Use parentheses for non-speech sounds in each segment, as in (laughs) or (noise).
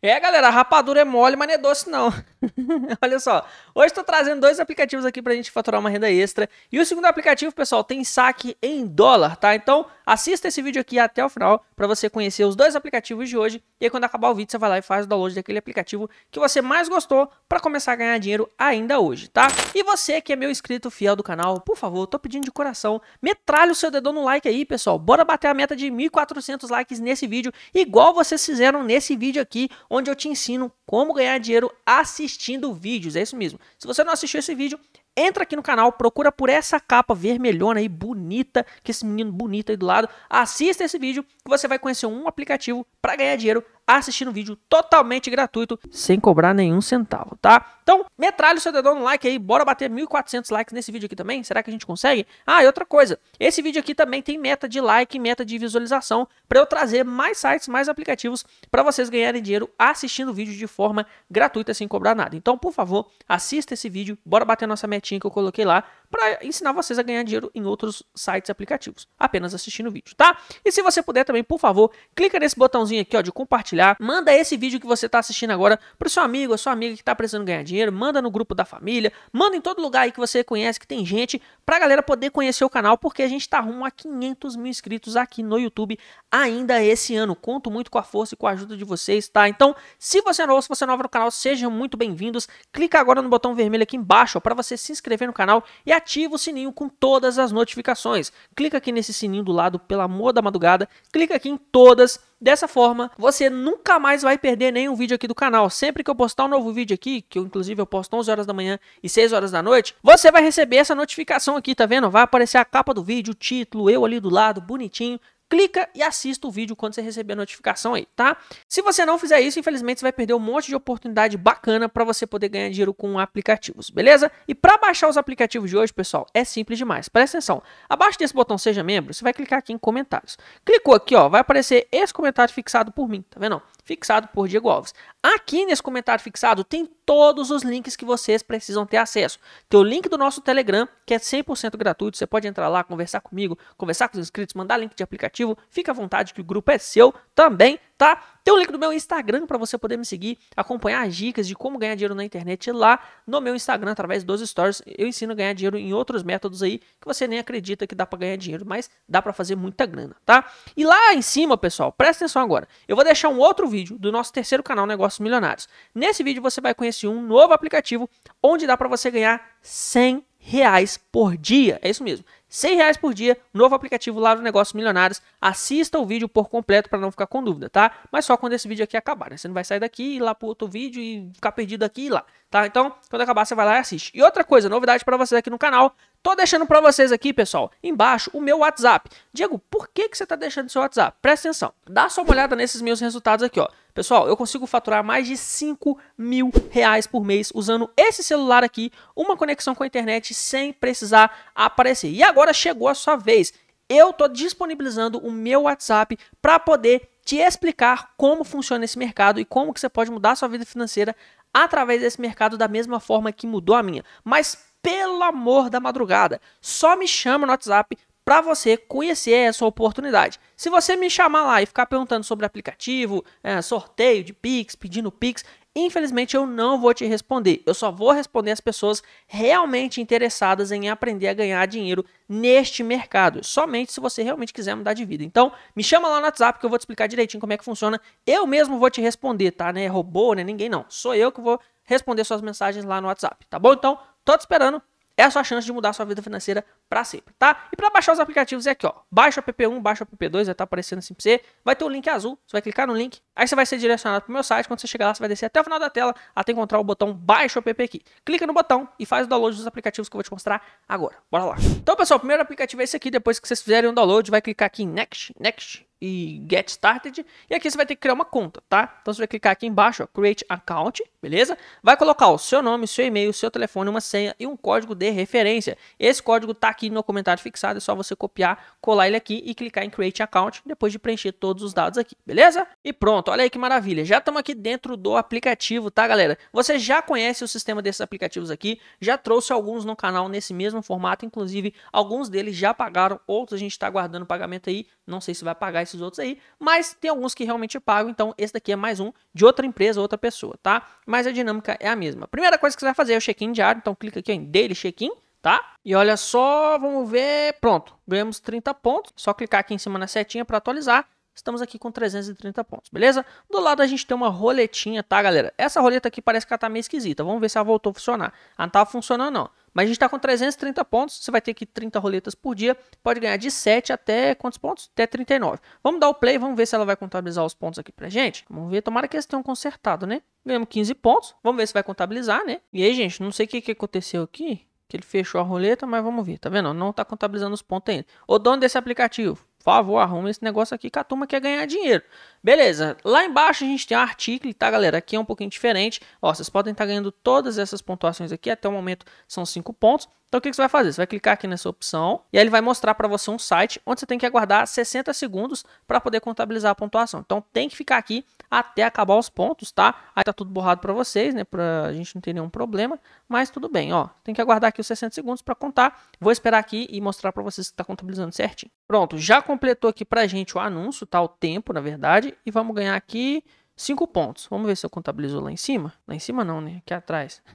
É, galera, a rapadura é mole, mas não é doce, não. (laughs) Olha só, hoje estou trazendo dois aplicativos aqui para a gente faturar uma renda extra. E o segundo aplicativo, pessoal, tem saque em dólar, tá? Então, assista esse vídeo aqui até o final para você conhecer os dois aplicativos de hoje e aí, quando acabar o vídeo, você vai lá e faz o download daquele aplicativo que você mais gostou para começar a ganhar dinheiro ainda hoje, tá? E você que é meu inscrito fiel do canal, por favor, tô pedindo de coração, metralha o seu dedão no like aí, pessoal. Bora bater a meta de 1.400 likes nesse vídeo, igual vocês fizeram nesse vídeo aqui, onde eu te ensino como ganhar dinheiro assistindo vídeos. É isso mesmo. Se você não assistiu esse vídeo, entra aqui no canal, procura por essa capa vermelhona aí, bonita, que esse menino bonito aí do lado, assista esse vídeo que você vai conhecer um aplicativo para ganhar dinheiro assistindo um vídeo totalmente gratuito, sem cobrar nenhum centavo, tá? Então, metralha o seu dedão no like aí, bora bater 1.400 likes nesse vídeo aqui também, será que a gente consegue? Ah, e outra coisa, esse vídeo aqui também tem meta de like, meta de visualização, para eu trazer mais sites, mais aplicativos, para vocês ganharem dinheiro assistindo vídeo de forma gratuita, sem cobrar nada. Então, por favor, assista esse vídeo, bora bater nossa metinha que eu coloquei lá, para ensinar vocês a ganhar dinheiro em outros sites e aplicativos, apenas assistindo o vídeo, tá? E se você puder também, por favor, clica nesse botãozinho aqui ó, de compartilhar, manda esse vídeo que você está assistindo agora para o seu amigo, a sua amiga que está precisando ganhar dinheiro, manda no grupo da família, manda em todo lugar aí que você conhece, que tem gente, para a galera poder conhecer o canal, porque a gente está rumo a 500 mil inscritos aqui no YouTube ainda esse ano. Conto muito com a força e com a ajuda de vocês, tá? Então, se você é novo, se você é novo no canal, sejam muito bem-vindos. Clica agora no botão vermelho aqui embaixo para você se inscrever no canal e ativa o sininho com todas as notificações. Clica aqui nesse sininho do lado, pelo amor da madrugada, clica aqui em todas. Dessa forma, você nunca mais vai perder nenhum vídeo aqui do canal. Sempre que eu postar um novo vídeo aqui, que eu, inclusive eu posto 11 horas da manhã e 6 horas da noite, você vai receber essa notificação aqui, tá vendo? Vai aparecer a capa do vídeo, o título, eu ali do lado, bonitinho clica e assista o vídeo quando você receber a notificação aí, tá? Se você não fizer isso, infelizmente você vai perder um monte de oportunidade bacana para você poder ganhar dinheiro com aplicativos, beleza? E para baixar os aplicativos de hoje, pessoal, é simples demais. Presta atenção. Abaixo desse botão seja membro, você vai clicar aqui em comentários. Clicou aqui, ó, vai aparecer esse comentário fixado por mim, tá vendo? fixado por Diego Alves. Aqui nesse comentário fixado tem todos os links que vocês precisam ter acesso. Tem o link do nosso Telegram, que é 100% gratuito, você pode entrar lá, conversar comigo, conversar com os inscritos, mandar link de aplicativo, fica à vontade que o grupo é seu também tá? Tem o link do meu Instagram para você poder me seguir, acompanhar as dicas de como ganhar dinheiro na internet lá no meu Instagram, através dos stories. Eu ensino a ganhar dinheiro em outros métodos aí que você nem acredita que dá para ganhar dinheiro, mas dá para fazer muita grana, tá? E lá em cima, pessoal, presta atenção agora. Eu vou deixar um outro vídeo do nosso terceiro canal Negócios Milionários. Nesse vídeo você vai conhecer um novo aplicativo onde dá para você ganhar 100 reais por dia. É isso mesmo. 100 reais por dia, novo aplicativo lá do Negócios Milionários. Assista o vídeo por completo para não ficar com dúvida, tá? Mas só quando esse vídeo aqui acabar, né? Você não vai sair daqui e ir lá pro outro vídeo e ficar perdido aqui e lá, tá? Então, quando acabar, você vai lá e assiste. E outra coisa, novidade para vocês aqui no canal, Tô deixando para vocês aqui, pessoal, embaixo o meu WhatsApp. Diego, por que, que você tá deixando seu WhatsApp? Presta atenção. Dá só uma olhada nesses meus resultados aqui, ó. Pessoal, eu consigo faturar mais de 5 mil reais por mês usando esse celular aqui, uma conexão com a internet sem precisar aparecer. E agora chegou a sua vez. Eu tô disponibilizando o meu WhatsApp para poder te explicar como funciona esse mercado e como que você pode mudar sua vida financeira através desse mercado da mesma forma que mudou a minha. Mas pelo amor da madrugada, só me chama no WhatsApp para você conhecer essa oportunidade. Se você me chamar lá e ficar perguntando sobre aplicativo, é, sorteio de Pix, pedindo Pix, infelizmente eu não vou te responder. Eu só vou responder as pessoas realmente interessadas em aprender a ganhar dinheiro neste mercado, somente se você realmente quiser mudar de vida. Então, me chama lá no WhatsApp que eu vou te explicar direitinho como é que funciona. Eu mesmo vou te responder, tá? Não é robô, né? Ninguém não. Sou eu que vou responder suas mensagens lá no WhatsApp, tá bom? Então, Tô te esperando. É a sua chance de mudar a sua vida financeira para sempre, tá? E para baixar os aplicativos é aqui, ó. Baixa o app1, baixa o app2, vai estar aparecendo assim para você. Vai ter um link azul, você vai clicar no link, aí você vai ser direcionado para o meu site. Quando você chegar lá, você vai descer até o final da tela até encontrar o botão baixa o app aqui. Clica no botão e faz o download dos aplicativos que eu vou te mostrar agora. Bora lá. Então, pessoal, o primeiro aplicativo é esse aqui. Depois que vocês fizerem o download, vai clicar aqui em Next, Next e Get Started. E aqui você vai ter que criar uma conta, tá? Então você vai clicar aqui embaixo, ó, Create Account, beleza? Vai colocar o seu nome, seu e-mail, seu telefone, uma senha e um código de referência. Esse código tá aqui no comentário fixado, é só você copiar, colar ele aqui e clicar em Create Account, depois de preencher todos os dados aqui, beleza? E pronto, olha aí que maravilha, já estamos aqui dentro do aplicativo, tá galera? Você já conhece o sistema desses aplicativos aqui, já trouxe alguns no canal nesse mesmo formato, inclusive alguns deles já pagaram, outros a gente está aguardando pagamento aí, não sei se vai pagar esses outros aí, mas tem alguns que realmente pagam, então esse daqui é mais um de outra empresa, outra pessoa, tá? Mas a dinâmica é a mesma. A primeira coisa que você vai fazer é o check-in diário, então clica aqui em Daily Check-in, tá? E olha só, vamos ver, pronto, ganhamos 30 pontos. Só clicar aqui em cima na setinha para atualizar. Estamos aqui com 330 pontos, beleza? Do lado a gente tem uma roletinha, tá, galera? Essa roleta aqui parece que ela tá meio esquisita. Vamos ver se ela voltou a funcionar. Ela não tava funcionando, não. Mas a gente está com 330 pontos, você vai ter que 30 roletas por dia, pode ganhar de 7 até quantos pontos? Até 39. Vamos dar o play, vamos ver se ela vai contabilizar os pontos aqui pra gente. Vamos ver, tomara que eles tenham consertado, né? Ganhamos 15 pontos, vamos ver se vai contabilizar, né? E aí, gente, não sei o que, que aconteceu aqui que ele fechou a roleta, mas vamos ver, tá vendo? Não tá contabilizando os pontos ainda. O dono desse aplicativo, por favor, arruma esse negócio aqui que a turma quer ganhar dinheiro. Beleza, lá embaixo a gente tem um artigo, tá, galera? Aqui é um pouquinho diferente. Ó, vocês podem estar tá ganhando todas essas pontuações aqui, até o momento são 5 pontos. Então o que, você vai fazer? Você vai clicar aqui nessa opção e aí ele vai mostrar para você um site onde você tem que aguardar 60 segundos para poder contabilizar a pontuação. Então tem que ficar aqui até acabar os pontos, tá? Aí tá tudo borrado para vocês, né? Pra gente não ter nenhum problema, mas tudo bem, ó. Tem que aguardar aqui os 60 segundos para contar. Vou esperar aqui e mostrar para vocês que tá contabilizando certinho. Pronto, já completou aqui pra gente o anúncio, tá? O tempo, na verdade, e vamos ganhar aqui 5 pontos. Vamos ver se eu contabilizo lá em cima. Lá em cima não, né? Aqui atrás. (laughs)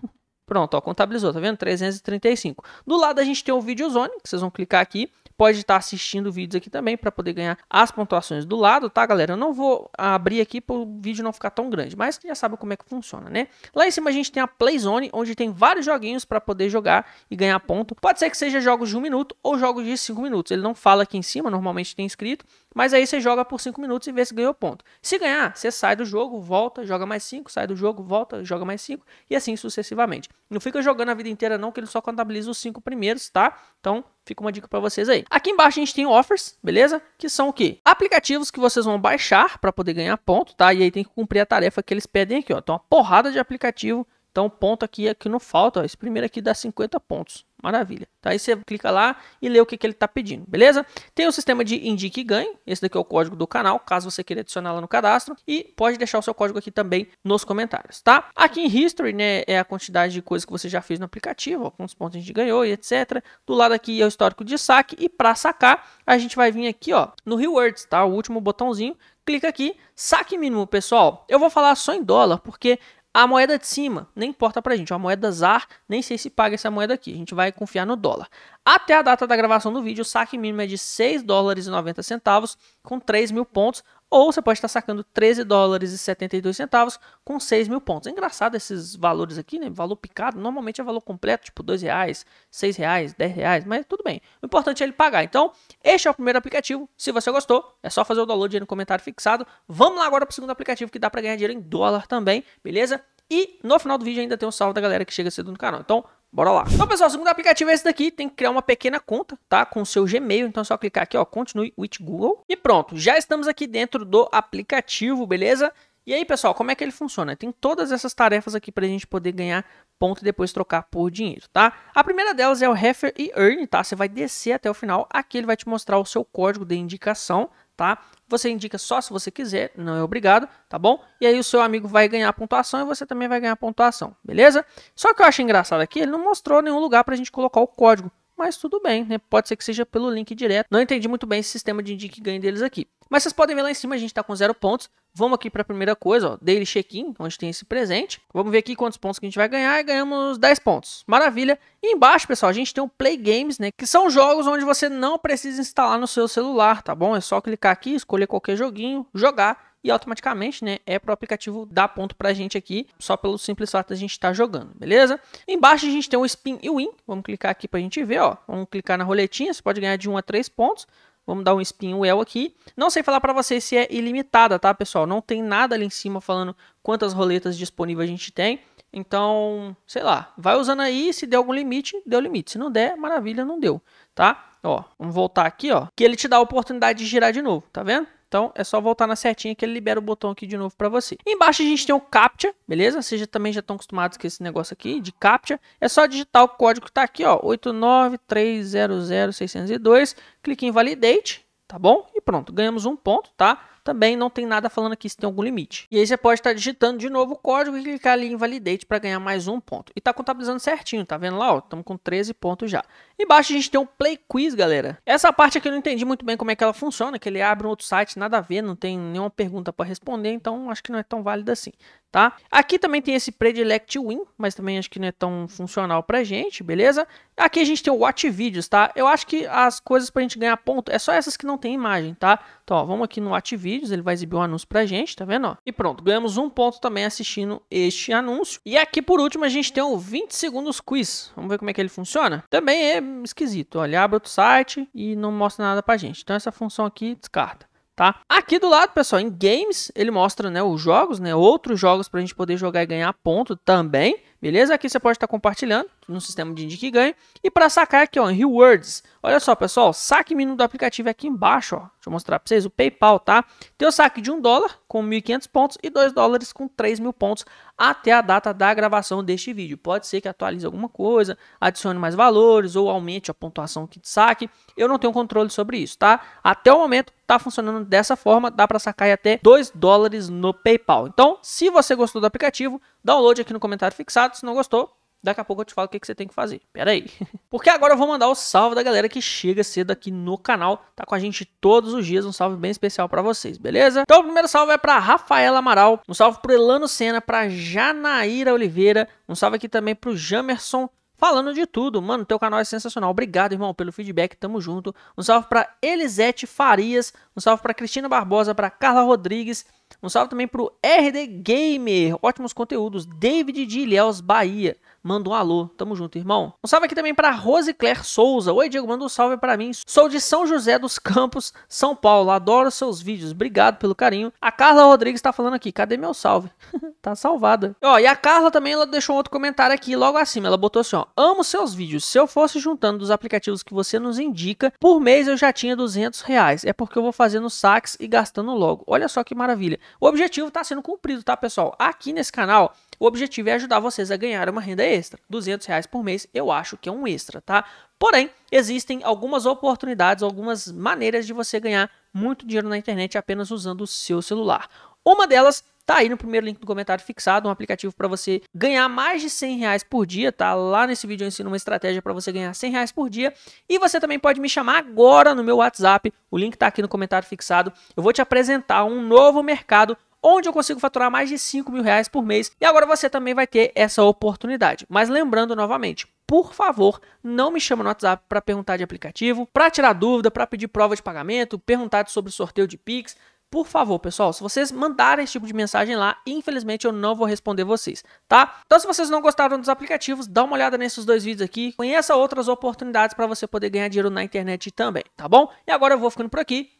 Pronto, ó, contabilizou, tá vendo? 335. Do lado a gente tem o Videozone, que vocês vão clicar aqui pode estar assistindo vídeos aqui também para poder ganhar as pontuações do lado, tá, galera? Eu não vou abrir aqui para o vídeo não ficar tão grande, mas já sabe como é que funciona, né? Lá em cima a gente tem a Play Zone, onde tem vários joguinhos para poder jogar e ganhar ponto. Pode ser que seja jogos de um minuto ou jogos de cinco minutos. Ele não fala aqui em cima, normalmente tem escrito, mas aí você joga por cinco minutos e vê se ganhou ponto. Se ganhar, você sai do jogo, volta, joga mais cinco, sai do jogo, volta, joga mais cinco e assim sucessivamente. Não fica jogando a vida inteira não, que ele só contabiliza os cinco primeiros, tá? Então, fica uma dica para vocês aí. Aqui embaixo a gente tem offers, beleza? Que são o quê? Aplicativos que vocês vão baixar para poder ganhar ponto, tá? E aí tem que cumprir a tarefa que eles pedem aqui, ó. Então, uma porrada de aplicativo. Então, ponto aqui, aqui é não falta. Ó. Esse primeiro aqui dá 50 pontos. Maravilha. Tá? Aí você clica lá e lê o que, que ele está pedindo, beleza? Tem o sistema de indique e ganhe. Esse daqui é o código do canal, caso você queira adicionar lá no cadastro. E pode deixar o seu código aqui também nos comentários, tá? Aqui em History, né, é a quantidade de coisas que você já fez no aplicativo, ó, quantos pontos a gente ganhou e etc. Do lado aqui é o histórico de saque. E para sacar, a gente vai vir aqui, ó, no Rewards, tá? O último botãozinho clica aqui, saque mínimo, pessoal. Eu vou falar só em dólar, porque a moeda de cima nem importa pra gente, a moeda ZAR, nem sei se paga essa moeda aqui, a gente vai confiar no dólar. Até a data da gravação do vídeo, o saque mínimo é de 6 dólares e 90 centavos com 3 mil pontos, ou você pode estar sacando 13 dólares e 72 centavos com 6 mil pontos. É engraçado esses valores aqui, né? Valor picado, normalmente é valor completo, tipo 2 reais, 6 reais, 10 reais, mas tudo bem. O importante é ele pagar. Então, este é o primeiro aplicativo. Se você gostou, é só fazer o download aí no comentário fixado. Vamos lá agora para o segundo aplicativo que dá para ganhar dinheiro em dólar também, beleza? E no final do vídeo ainda tem um salve da galera que chega cedo no canal. Então, Bora lá. Então, pessoal, o segundo aplicativo é esse daqui. Tem que criar uma pequena conta, tá? Com o seu Gmail. Então é só clicar aqui, ó. Continue with Google. E pronto. Já estamos aqui dentro do aplicativo, beleza? E aí, pessoal, como é que ele funciona? Tem todas essas tarefas aqui para a gente poder ganhar ponto e depois trocar por dinheiro, tá? A primeira delas é o Refer e Earn, tá? Você vai descer até o final. Aqui ele vai te mostrar o seu código de indicação, tá? Você indica só se você quiser, não é obrigado, tá bom? E aí o seu amigo vai ganhar pontuação e você também vai ganhar pontuação, beleza? Só que eu acho engraçado aqui, ele não mostrou nenhum lugar para a gente colocar o código mas tudo bem, né? Pode ser que seja pelo link direto. Não entendi muito bem esse sistema de indique ganho deles aqui. Mas vocês podem ver lá em cima, a gente está com zero pontos. Vamos aqui para a primeira coisa, ó, daily check-in, onde tem esse presente. Vamos ver aqui quantos pontos que a gente vai ganhar e ganhamos 10 pontos. Maravilha. E embaixo, pessoal, a gente tem o Play Games, né, que são jogos onde você não precisa instalar no seu celular, tá bom? É só clicar aqui, escolher qualquer joguinho, jogar e automaticamente, né, é para o aplicativo dar ponto para a gente aqui, só pelo simples fato de a gente estar tá jogando, beleza? Embaixo a gente tem o spin e win, vamos clicar aqui para a gente ver, ó, vamos clicar na roletinha, você pode ganhar de 1 a 3 pontos, Vamos dar um spin well aqui. Não sei falar para vocês se é ilimitada, tá, pessoal? Não tem nada ali em cima falando quantas roletas disponíveis a gente tem. Então, sei lá, vai usando aí, se der algum limite, deu limite. Se não der, maravilha, não deu, tá? Ó, vamos voltar aqui, ó, que ele te dá a oportunidade de girar de novo, tá vendo? Então é só voltar na setinha que ele libera o botão aqui de novo para você. Embaixo a gente tem o CAPTCHA, beleza? Vocês já, também já estão acostumados com esse negócio aqui de CAPTCHA. É só digitar o código que está aqui, ó, 89300602. Clique em Validate, tá bom? E pronto, ganhamos um ponto, tá? Também não tem nada falando aqui se tem algum limite. E aí você pode estar digitando de novo o código e clicar ali em validate para ganhar mais um ponto. E está contabilizando certinho, tá vendo lá? Estamos com 13 pontos já. Embaixo a gente tem um play quiz, galera. Essa parte aqui eu não entendi muito bem como é que ela funciona, que ele abre um outro site, nada a ver, não tem nenhuma pergunta para responder, então acho que não é tão válido assim, tá? Aqui também tem esse Predilect Win, mas também acho que não é tão funcional pra gente, beleza? Aqui a gente tem o Watch Videos, tá? Eu acho que as coisas pra gente ganhar ponto é só essas que não tem imagem, tá? Então, ó, vamos aqui no Watch Videos vídeos, ele vai exibir um anúncio pra gente, tá vendo? E pronto, ganhamos um ponto também assistindo este anúncio. E aqui por último a gente tem o 20 segundos quiz. Vamos ver como é que ele funciona? Também é esquisito, olha, abre outro site e não mostra nada pra gente. Então essa função aqui descarta tá? Aqui do lado, pessoal, em games, ele mostra, né, os jogos, né, outros jogos para a gente poder jogar e ganhar ponto também. Beleza? Aqui você pode estar compartilhando no sistema de indique e ganhe. E para sacar aqui ó, em rewards, olha só pessoal, saque mínimo do aplicativo é aqui embaixo. Ó. Deixa eu mostrar para vocês o PayPal, tá? Tem o saque de 1 dólar com 1.500 pontos e 2 dólares com 3.000 pontos até a data da gravação deste vídeo. Pode ser que atualize alguma coisa, adicione mais valores ou aumente a pontuação aqui de saque. Eu não tenho controle sobre isso, tá? Até o momento tá funcionando dessa forma, dá para sacar até 2 dólares no PayPal. Então, se você gostou do aplicativo, download aqui no comentário fixado. Se não gostou, Daqui a pouco eu te falo o que, que você tem que fazer. Pera aí. (laughs) Porque agora eu vou mandar o salve da galera que chega cedo aqui no canal. Tá com a gente todos os dias. Um salve bem especial para vocês, beleza? Então o primeiro salve é para Rafaela Amaral. Um salve pro Elano Senna, pra Janaíra Oliveira. Um salve aqui também pro Jamerson. Falando de tudo, mano, teu canal é sensacional. Obrigado, irmão, pelo feedback. Tamo junto. Um salve para Elisete Farias. Um salve para Cristina Barbosa, para Carla Rodrigues. Um salve também pro RD Gamer, ótimos conteúdos. David de Ilhéus, Bahia. Manda um alô, tamo junto, irmão. Um salve aqui também pra Rosicler Souza. Oi, Diego, manda um salve para mim. Sou de São José dos Campos, São Paulo. Adoro seus vídeos, obrigado pelo carinho. A Carla Rodrigues tá falando aqui, cadê meu salve? (laughs) tá salvada. Ó, e a Carla também, ela deixou um outro comentário aqui logo acima. Ela botou assim, ó. Amo seus vídeos. Se eu fosse juntando dos aplicativos que você nos indica, por mês eu já tinha 200 reais. É porque eu vou fazendo saques e gastando logo. Olha só que maravilha. O objetivo está sendo cumprido, tá, pessoal? Aqui nesse canal, o objetivo é ajudar vocês a ganhar uma renda extra. 200 reais por mês eu acho que é um extra, tá? Porém, existem algumas oportunidades, algumas maneiras de você ganhar muito dinheiro na internet apenas usando o seu celular. Uma delas Tá aí no primeiro link do comentário fixado um aplicativo para você ganhar mais de 100 reais por dia, tá? Lá nesse vídeo eu ensino uma estratégia para você ganhar 100 reais por dia. E você também pode me chamar agora no meu WhatsApp, o link tá aqui no comentário fixado. Eu vou te apresentar um novo mercado onde eu consigo faturar mais de 5 mil reais por mês. E agora você também vai ter essa oportunidade. Mas lembrando novamente, por favor, não me chama no WhatsApp para perguntar de aplicativo, para tirar dúvida, para pedir prova de pagamento, perguntar sobre sorteio de Pix. Por favor, pessoal, se vocês mandarem esse tipo de mensagem lá, infelizmente eu não vou responder vocês, tá? Então, se vocês não gostaram dos aplicativos, dá uma olhada nesses dois vídeos aqui, conheça outras oportunidades para você poder ganhar dinheiro na internet também, tá bom? E agora eu vou ficando por aqui.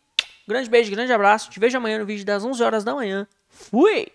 Grande beijo, grande abraço. Te vejo amanhã no vídeo das 11 horas da manhã. Fui!